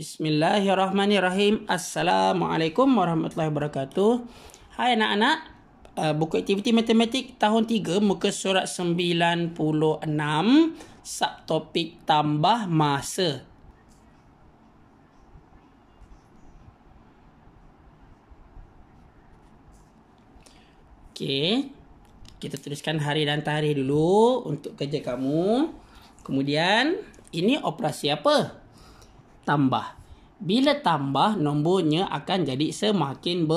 Bismillahirrahmanirrahim. Assalamualaikum warahmatullahi wabarakatuh. Hai anak-anak. Uh, buku aktiviti matematik tahun 3 muka surat 96 subtopik tambah masa. Okey. Kita tuliskan hari dan tarikh dulu untuk kerja kamu. Kemudian ini operasi apa? tambah. Bila tambah, nombornya akan jadi semakin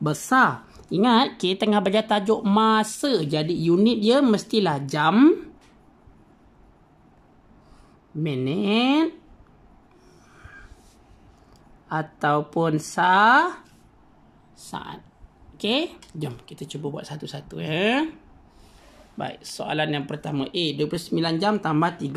besar. Ingat, kita tengah belajar tajuk masa. Jadi, unit dia mestilah jam, minit, ataupun sa, saat. Okey, jom kita cuba buat satu-satu. ya. Baik, soalan yang pertama. A, 29 jam tambah 30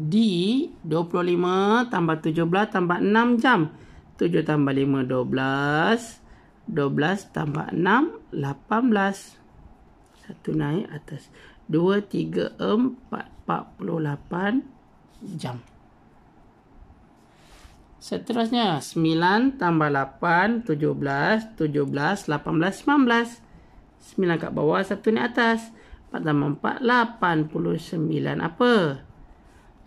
D 25 tambah 17 tambah 6 jam 7 tambah 5 12 12 tambah 6 18 Satu naik atas 2, 3, 4 48 jam Seterusnya 9 tambah 8 17 17 18 19 9 kat bawah 1 naik atas 4 tambah 4 89 apa?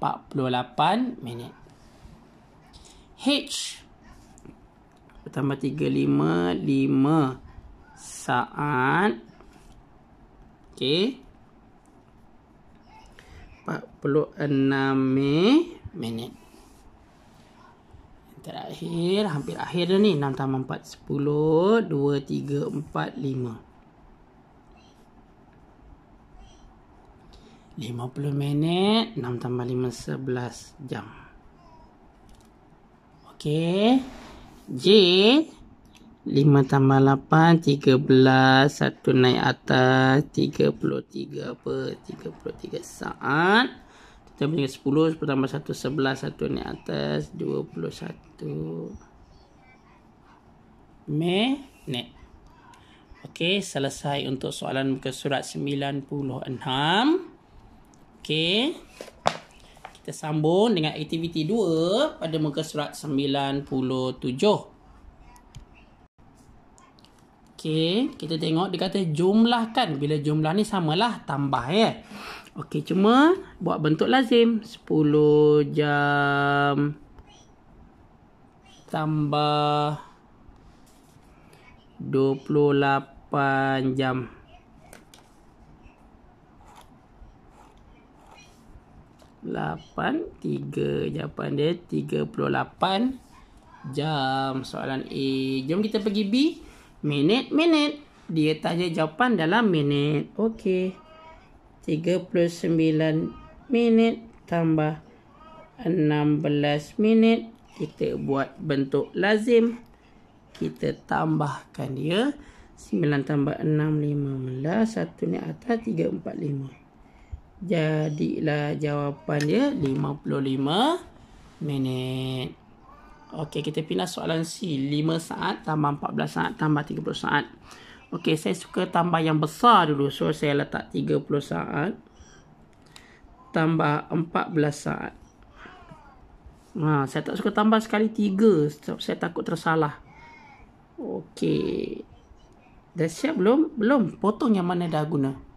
48 minit. H bertambah 35 5 saat. Okey. 46 minit. terakhir, hampir akhir dah ni. 6 tambah 4, 10, 2, 3, 4, 5. 50 minit 6 tambah 5 11 jam Okey J 5 tambah 8 13 1 naik atas 33 apa 33 saat Kita punya 10 10 tambah 1 11 1 naik atas 21 Minit Okey selesai untuk soalan muka surat 96 Okey Okey. Kita sambung dengan aktiviti 2 pada muka surat 97. Okey, kita tengok dia kata jumlahkan. Bila jumlah ni samalah tambah ya. Eh. Okey, cuma buat bentuk lazim. 10 jam tambah 28 jam. 38 Jawapan dia 38 jam Soalan A Jom kita pergi B Minit-minit Dia tanya jawapan dalam minit Okey 39 minit tambah 16 minit Kita buat bentuk lazim Kita tambahkan dia 9 tambah 6, 15 1 ni atas 3, 4, 5 Jadilah jawapan dia 55 minit. Okey, kita pindah soalan C. 5 saat tambah 14 saat tambah 30 saat. Okey, saya suka tambah yang besar dulu. So, saya letak 30 saat tambah 14 saat. Ha, saya tak suka tambah sekali 3 sebab saya takut tersalah. Okey. Dah siap belum? Belum. Potong yang mana dah guna.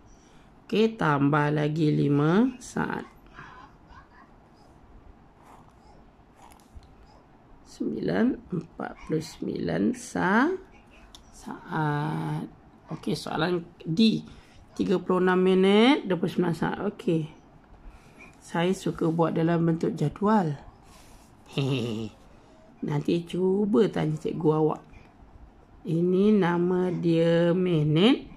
Okey, tambah lagi 5 saat. 9.49 sa saat. Okey, soalan D. 36 minit, 29 saat. Okey. Saya suka buat dalam bentuk jadual. Hehehe. Nanti cuba tanya cikgu awak. Ini nama dia minit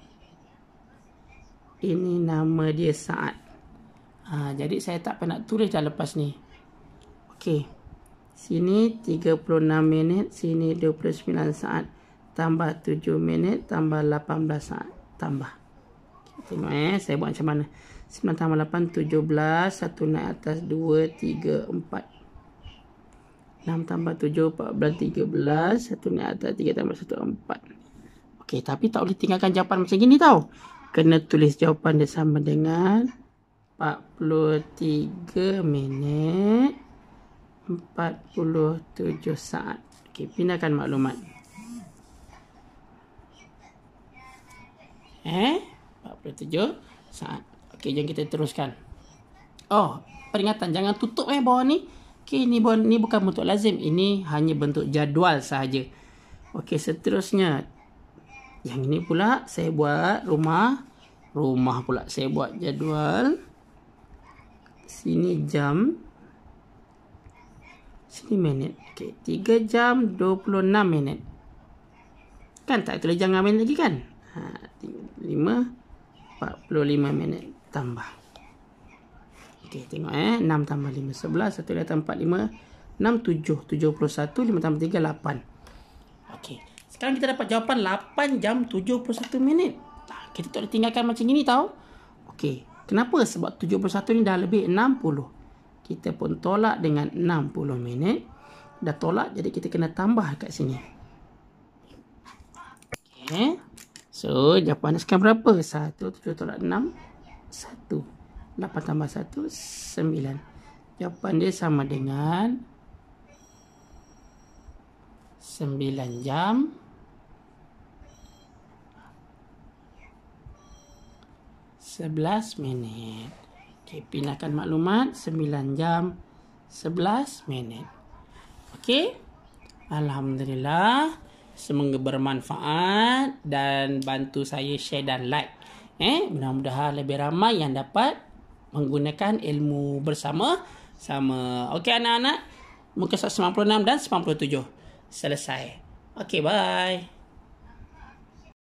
ini nama dia saat. Ha, jadi saya tak pernah tulis dah lepas ni. Okey. Sini 36 minit, sini 29 saat. Tambah 7 minit, tambah 18 saat. Tambah. Okay, tengok eh, saya buat macam mana. 9 tambah 8, 17. satu naik atas, 2, 3, 4. 6 tambah 7, 14, 13. 1 naik atas, 3 tambah 1, 4. Okey, tapi tak boleh tinggalkan jawapan macam gini tau kena tulis jawapan dia sama dengan 43 minit 47 saat. Okey, pindahkan maklumat. Eh, 47 saat. Okey, jom kita teruskan. Oh, peringatan jangan tutup eh bawah ni. Okey, ni, ni bukan bentuk lazim. Ini hanya bentuk jadual sahaja. Okey, seterusnya yang ini pula saya buat rumah. Rumah pula saya buat jadual. Sini jam. Sini minit. Okey, 3 jam 26 minit. Kan tak boleh jangan main lagi kan? Ha, 5, 45 minit tambah. Okey, tengok eh. 6 tambah 5, 11. 1 datang 4, 5, 6, 7. 71, 5 tambah 3, 8. Okey. Sekarang kita dapat jawapan 8 jam 71 minit. Nah, kita tak boleh tinggalkan macam ini tau. Okey. Kenapa? Sebab 71 ni dah lebih 60. Kita pun tolak dengan 60 minit. Dah tolak jadi kita kena tambah kat sini. Okey. So, jawapan ni sekarang berapa? 1, 7 tolak 6, 1. 8 tambah 1, 9. Jawapan dia sama dengan 9 jam 11 minit. Okey, pindahkan maklumat 9 jam 11 minit. Okey. Alhamdulillah. Semoga bermanfaat dan bantu saya share dan like. Eh, mudah-mudahan lebih ramai yang dapat menggunakan ilmu bersama sama. Okey anak-anak, muka 96 dan 97. Selesai. Okey, bye.